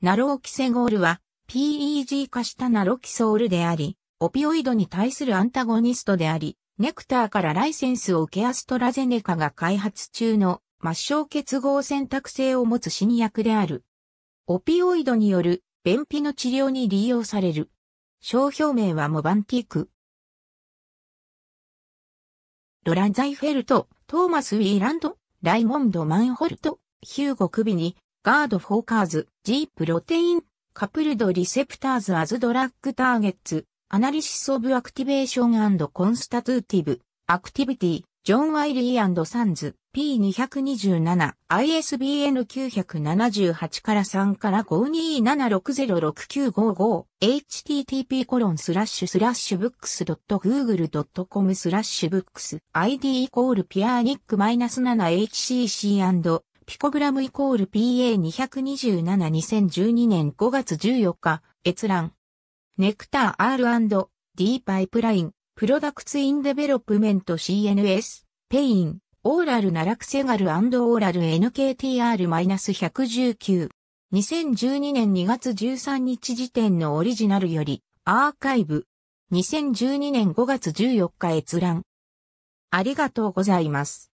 ナローキセゴールは PEG 化したナロキソールであり、オピオイドに対するアンタゴニストであり、ネクターからライセンスを受けアストラゼネカが開発中の末梢結合選択性を持つ新薬である。オピオイドによる便秘の治療に利用される。商標名はモバンティク。ロランザイフェルト、トーマス・ウィーランド、ライモンド・マンホルト、ヒューゴ・クビニ、ガードフォーカーズ、G プロテイン、カプルドリセプターズアズドラッグターゲッツ、アナリシスオブアクティベーションコンスタトゥーティブ、アクティビティ、ジョン・ワイリーサンズ、P227、ISBN 978から3から527606955、http コロンスラッシュスラッシュブックス .google.com スラッシュブックス ID イコールピアニックマイナス 7hcc& ピコグラムイコール PA2272012 年5月14日、閲覧。ネクター R&D パイプライン、プロダクツインデベロップメント CNS、ペイン、オーラルナラクセガルオーラル NKTR-119。2012年2月13日時点のオリジナルより、アーカイブ。2012年5月14日閲覧。ありがとうございます。